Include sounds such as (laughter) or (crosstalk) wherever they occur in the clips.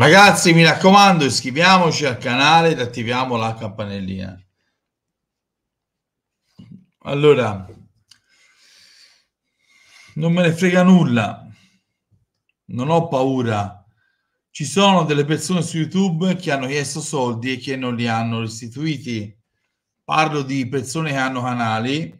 Ragazzi, mi raccomando, iscriviamoci al canale ed attiviamo la campanellina. Allora, non me ne frega nulla, non ho paura. Ci sono delle persone su YouTube che hanno chiesto soldi e che non li hanno restituiti. Parlo di persone che hanno canali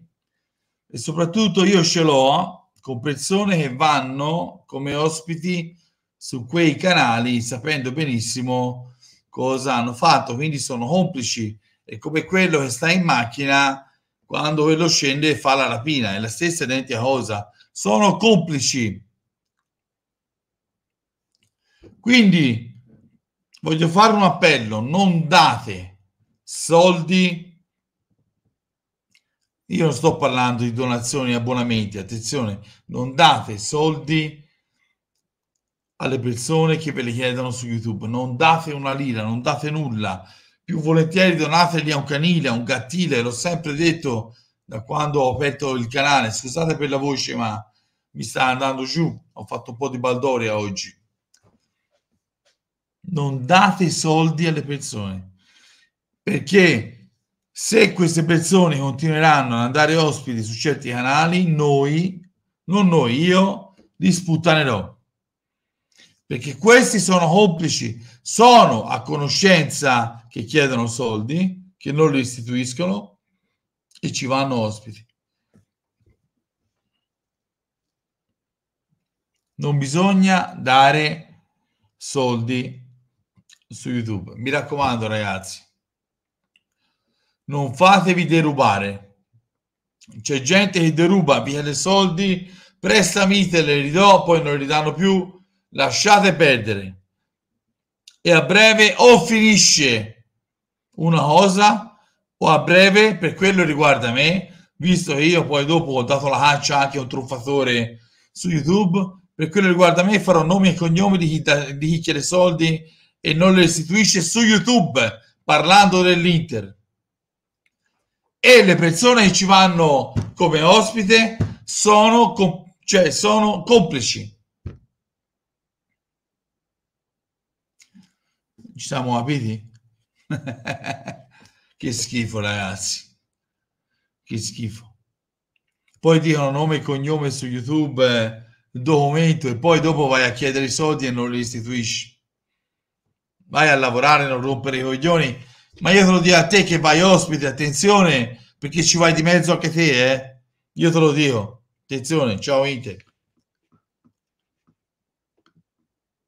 e soprattutto io ce l'ho con persone che vanno come ospiti su quei canali sapendo benissimo cosa hanno fatto, quindi sono complici. È come quello che sta in macchina quando quello scende e fa la rapina, è la stessa identica cosa. Sono complici. Quindi voglio fare un appello, non date soldi. Io non sto parlando di donazioni e abbonamenti, attenzione, non date soldi alle persone che ve le chiedono su YouTube. Non date una lira, non date nulla. Più volentieri donateli a un canile, a un gattile, l'ho sempre detto da quando ho aperto il canale. Scusate per la voce, ma mi sta andando giù. Ho fatto un po' di baldoria oggi. Non date soldi alle persone perché se queste persone continueranno ad andare ospiti su certi canali, noi, non noi, io li sputtanerò perché questi sono complici, sono a conoscenza che chiedono soldi, che non li istituiscono e ci vanno ospiti. Non bisogna dare soldi su YouTube. Mi raccomando ragazzi, non fatevi derubare. C'è gente che deruba, viene soldi, prestami, te li ridò, poi non li danno più lasciate perdere. E a breve o finisce una cosa o a breve, per quello riguarda me, visto che io poi dopo ho dato la caccia anche a un truffatore su YouTube, per quello riguarda me farò nomi e cognomi di chi, da, di chi chiede soldi e non le restituisce su YouTube parlando dell'Inter. E le persone che ci vanno come ospite sono, com- cioè, sono complici Ci siamo capiti? (laughs) che schifo, ragazzi. Che schifo. Poi dicono nome e cognome su YouTube, eh, documento, e poi dopo vai a chiedere i soldi e non li istituisci. Vai a lavorare, non rompere i coglioni. Ma io te lo dico a te che vai ospite, attenzione, perché ci vai di mezzo anche te, eh? Io te lo dico. Attenzione, ciao Inter.